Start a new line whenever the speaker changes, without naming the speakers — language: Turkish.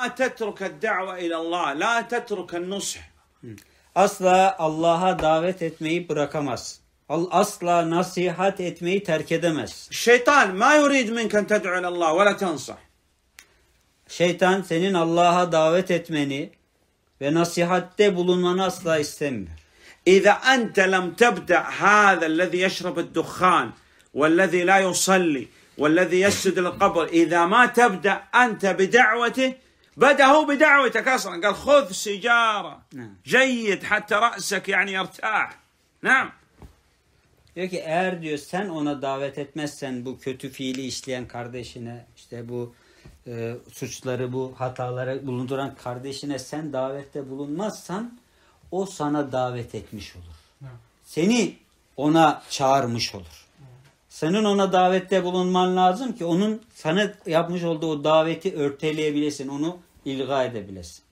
تترك الدعوة إلى الله لا تترك النصح asla Allah'a davet etmeyi bırakamaz. Asla nasihat etmeyi terk edemez. Şeytan ma yurid minken ted'u Allah ve la tensah. Şeytan senin Allah'a davet etmeni ve nasihatte bulunmanı asla istemiyor. إذا أنت لم تبدأ هذا الذي يشرب الدخان والذي لا
يصلي والذي يسجد للقبر إذا ما تبدأ أنت بدعوته بدأوا بدعوتك أصلا قال خذ سيجارة نعم. جيد حتى رأسك يعني
يرتاح نعم Diyor ki eğer diyor sen ona davet etmezsen bu kötü fiili işleyen kardeşine işte bu e, suçları bu hatalara bulunduran kardeşine sen davette bulunmazsan o sana davet etmiş olur. Seni ona çağırmış olur. Senin ona davette bulunman lazım ki onun sana yapmış olduğu o daveti örteleyebilesin, onu ilga edebilesin.